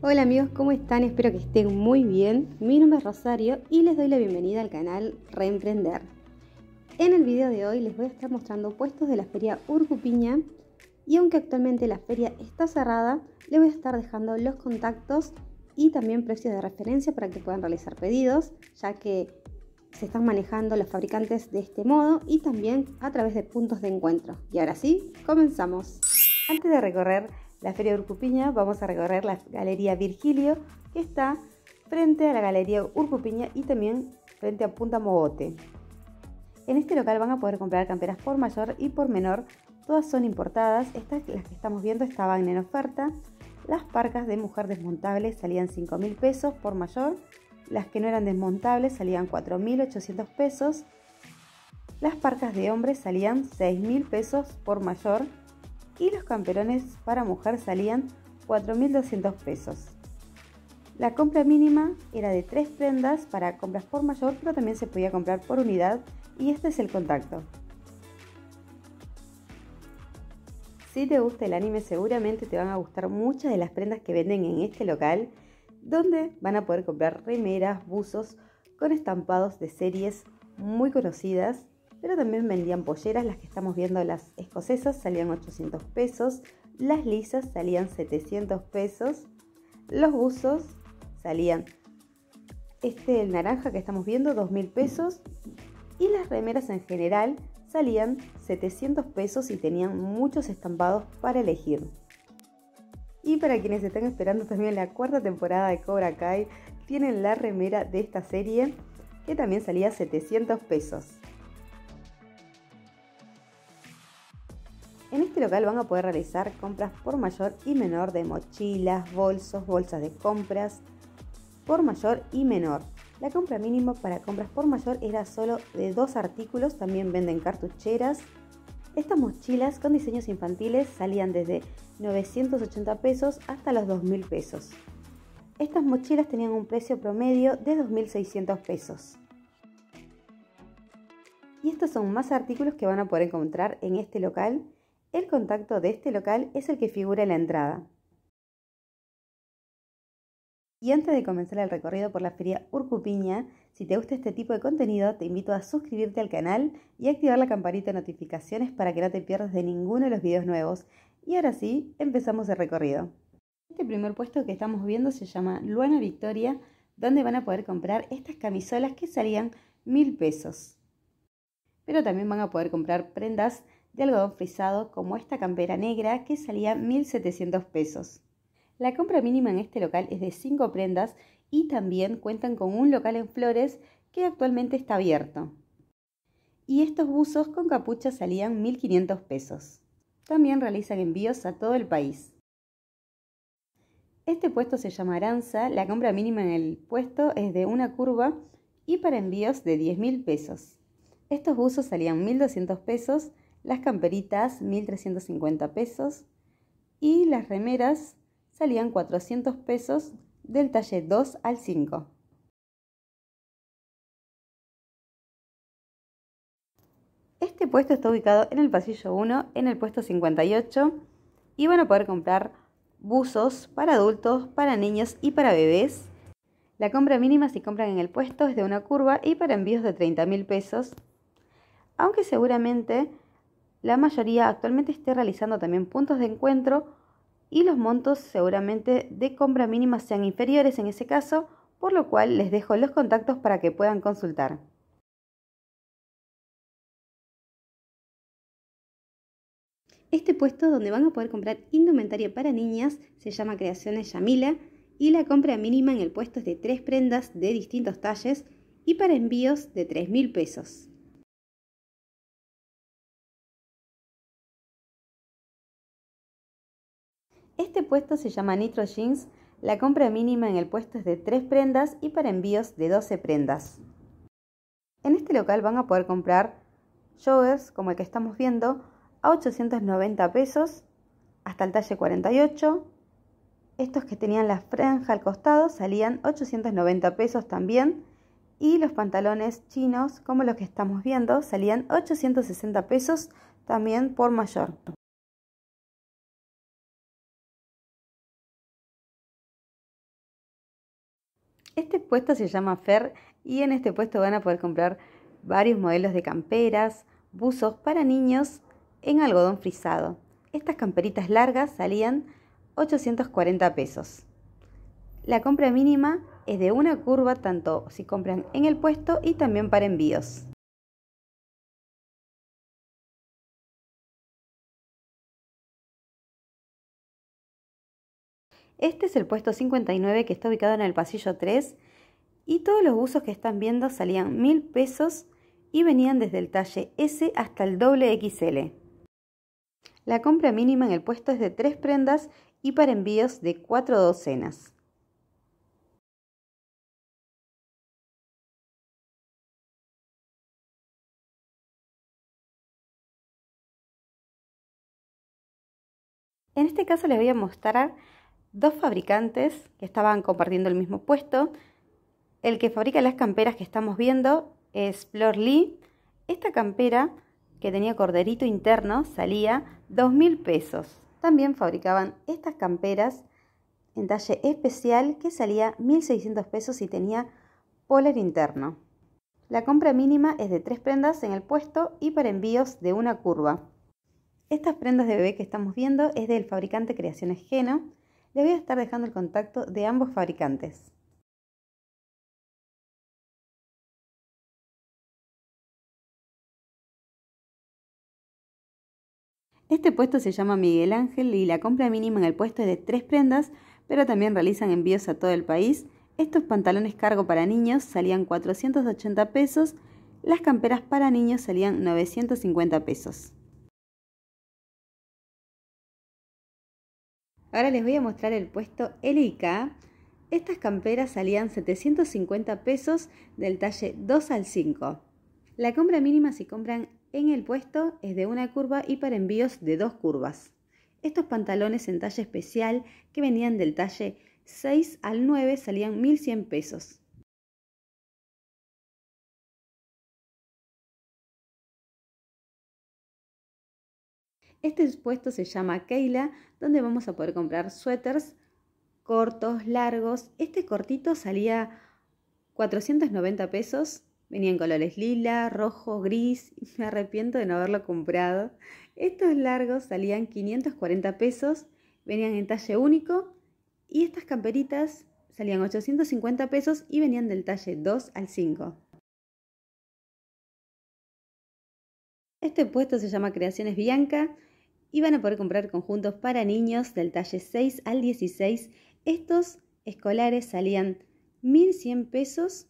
Hola amigos, ¿cómo están? Espero que estén muy bien. Mi nombre es Rosario y les doy la bienvenida al canal Reemprender. En el video de hoy les voy a estar mostrando puestos de la feria Urcupiña y aunque actualmente la feria está cerrada, les voy a estar dejando los contactos y también precios de referencia para que puedan realizar pedidos, ya que se están manejando los fabricantes de este modo y también a través de puntos de encuentro. Y ahora sí, comenzamos. Antes de recorrer la Feria Urcupiña, vamos a recorrer la Galería Virgilio, que está frente a la Galería Urcupiña y también frente a Punta Mogote. En este local van a poder comprar camperas por mayor y por menor, todas son importadas, estas las que estamos viendo estaban en oferta, las parcas de mujer desmontables salían 5.000 pesos por mayor, las que no eran desmontables salían 4.800 pesos, las parcas de hombre salían 6.000 pesos por mayor, y los camperones para mujer salían 4.200 pesos. La compra mínima era de tres prendas para compras por mayor, pero también se podía comprar por unidad y este es el contacto. Si te gusta el anime seguramente te van a gustar muchas de las prendas que venden en este local, donde van a poder comprar remeras, buzos con estampados de series muy conocidas pero también vendían polleras, las que estamos viendo, las escocesas salían 800 pesos, las lisas salían 700 pesos, los buzos salían este naranja que estamos viendo 2000 pesos y las remeras en general salían 700 pesos y tenían muchos estampados para elegir. Y para quienes están esperando también la cuarta temporada de Cobra Kai, tienen la remera de esta serie que también salía 700 pesos. En este local van a poder realizar compras por mayor y menor de mochilas, bolsos, bolsas de compras por mayor y menor. La compra mínima para compras por mayor era solo de dos artículos, también venden cartucheras. Estas mochilas con diseños infantiles salían desde 980 pesos hasta los 2.000 pesos. Estas mochilas tenían un precio promedio de 2.600 pesos. Y estos son más artículos que van a poder encontrar en este local el contacto de este local es el que figura en la entrada. Y antes de comenzar el recorrido por la feria Urcupiña, si te gusta este tipo de contenido, te invito a suscribirte al canal y activar la campanita de notificaciones para que no te pierdas de ninguno de los videos nuevos. Y ahora sí, empezamos el recorrido. Este primer puesto que estamos viendo se llama Luana Victoria, donde van a poder comprar estas camisolas que salían mil pesos. Pero también van a poder comprar prendas de algodón frisado como esta campera negra que salía 1.700 pesos. La compra mínima en este local es de 5 prendas y también cuentan con un local en flores que actualmente está abierto. Y estos buzos con capucha salían 1.500 pesos. También realizan envíos a todo el país. Este puesto se llama Aranza, la compra mínima en el puesto es de una curva y para envíos de 10.000 pesos. Estos buzos salían 1.200 pesos las camperitas 1.350 pesos y las remeras salían 400 pesos del talle 2 al 5. Este puesto está ubicado en el pasillo 1, en el puesto 58, y van a poder comprar buzos para adultos, para niños y para bebés. La compra mínima si compran en el puesto es de una curva y para envíos de 30.000 mil pesos, aunque seguramente la mayoría actualmente esté realizando también puntos de encuentro y los montos seguramente de compra mínima sean inferiores en ese caso, por lo cual les dejo los contactos para que puedan consultar. Este puesto donde van a poder comprar indumentaria para niñas se llama Creaciones Yamila y la compra mínima en el puesto es de tres prendas de distintos talles y para envíos de 3.000 pesos. Este puesto se llama Nitro Jeans. La compra mínima en el puesto es de 3 prendas y para envíos de 12 prendas. En este local van a poder comprar joggers como el que estamos viendo a 890 pesos hasta el talle 48. Estos que tenían la franja al costado salían 890 pesos también. Y los pantalones chinos, como los que estamos viendo, salían 860 pesos también por mayor. Este puesto se llama Fer y en este puesto van a poder comprar varios modelos de camperas, buzos para niños en algodón frisado. Estas camperitas largas salían 840 pesos. La compra mínima es de una curva tanto si compran en el puesto y también para envíos. Este es el puesto 59 que está ubicado en el pasillo 3 y todos los buzos que están viendo salían mil pesos y venían desde el talle S hasta el doble XL. La compra mínima en el puesto es de 3 prendas y para envíos de 4 docenas. En este caso les voy a mostrar dos fabricantes que estaban compartiendo el mismo puesto. El que fabrica las camperas que estamos viendo es Flor Lee. Esta campera que tenía corderito interno salía $2.000 pesos. También fabricaban estas camperas en talle especial que salía 1.600 pesos y tenía polar interno. La compra mínima es de tres prendas en el puesto y para envíos de una curva. Estas prendas de bebé que estamos viendo es del fabricante Creaciones Geno les voy a estar dejando el contacto de ambos fabricantes. Este puesto se llama Miguel Ángel y la compra mínima en el puesto es de tres prendas, pero también realizan envíos a todo el país. Estos pantalones cargo para niños salían 480 pesos, las camperas para niños salían 950 pesos. Ahora les voy a mostrar el puesto LIK. Estas camperas salían 750 pesos del talle 2 al 5. La compra mínima si compran en el puesto es de una curva y para envíos de dos curvas. Estos pantalones en talle especial que venían del talle 6 al 9 salían 1100 pesos. Este puesto se llama Keila, donde vamos a poder comprar suéteres cortos, largos. Este cortito salía 490 pesos. Venía en colores lila, rojo, gris. Y me arrepiento de no haberlo comprado. Estos largos salían 540 pesos. Venían en talle único. Y estas camperitas salían 850 pesos y venían del talle 2 al 5. Este puesto se llama Creaciones Bianca y van a poder comprar conjuntos para niños del talle 6 al 16. Estos escolares salían 1100 pesos.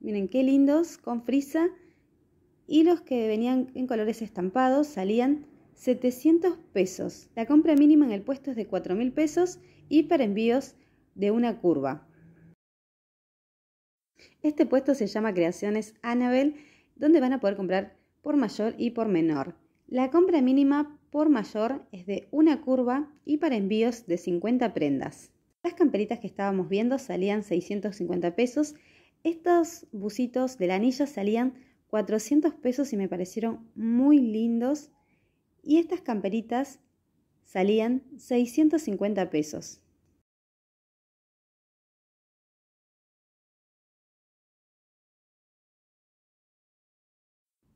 Miren qué lindos, con frisa. Y los que venían en colores estampados salían 700 pesos. La compra mínima en el puesto es de 4000 pesos y para envíos de una curva. Este puesto se llama Creaciones Anabel, donde van a poder comprar por mayor y por menor. La compra mínima por mayor es de una curva y para envíos de 50 prendas. Las camperitas que estábamos viendo salían 650 pesos. Estos bucitos de anillo salían 400 pesos y me parecieron muy lindos. Y estas camperitas salían 650 pesos.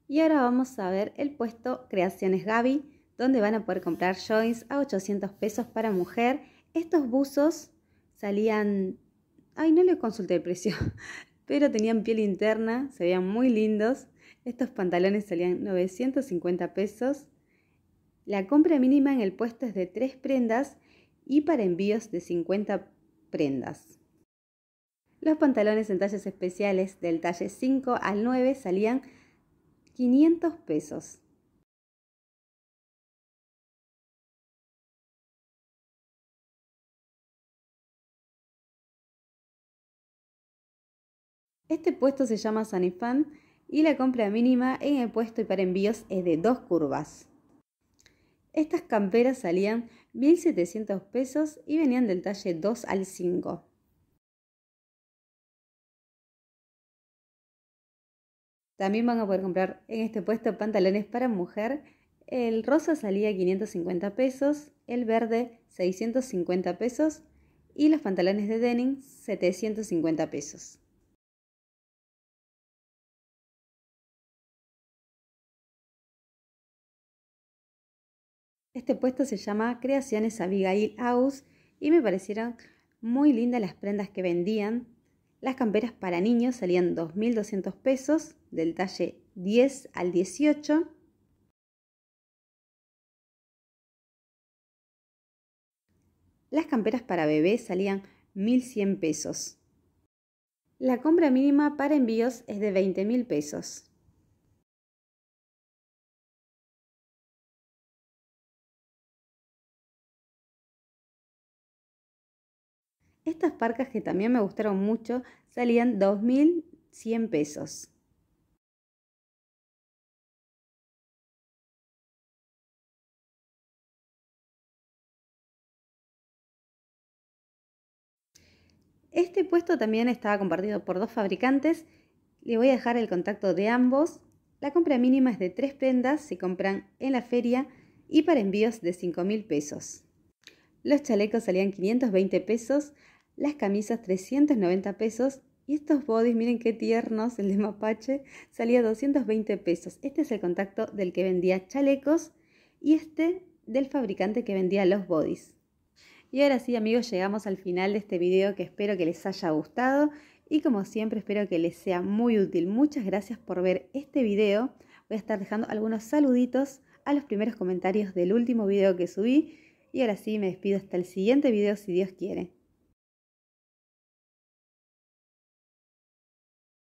Y ahora vamos a ver el puesto Creaciones Gaby donde van a poder comprar joints a 800 pesos para mujer. Estos buzos salían, ay, no le consulté el precio, pero tenían piel interna, se veían muy lindos. Estos pantalones salían 950 pesos. La compra mínima en el puesto es de 3 prendas y para envíos de 50 prendas. Los pantalones en talles especiales del talle 5 al 9 salían 500 pesos. Este puesto se llama Sanifan y la compra mínima en el puesto y para envíos es de dos curvas. Estas camperas salían 1.700 pesos y venían del talle 2 al 5. También van a poder comprar en este puesto pantalones para mujer. El rosa salía 550 pesos, el verde 650 pesos y los pantalones de denim 750 pesos. Este puesto se llama Creaciones Abigail House y me parecieron muy lindas las prendas que vendían. Las camperas para niños salían 2.200 pesos del talle 10 al 18. Las camperas para bebés salían 1.100 pesos. La compra mínima para envíos es de 20.000 pesos. Estas parcas que también me gustaron mucho salían 2.100 pesos. Este puesto también estaba compartido por dos fabricantes. Le voy a dejar el contacto de ambos. La compra mínima es de tres prendas, se compran en la feria y para envíos de $5.000 pesos. Los chalecos salían 520 pesos, las camisas 390 pesos y estos bodys, miren qué tiernos, el de mapache salía 220 pesos. Este es el contacto del que vendía chalecos y este del fabricante que vendía los bodys. Y ahora sí amigos, llegamos al final de este video que espero que les haya gustado y como siempre espero que les sea muy útil. Muchas gracias por ver este video. Voy a estar dejando algunos saluditos a los primeros comentarios del último video que subí. Y ahora sí, me despido hasta el siguiente video si Dios quiere.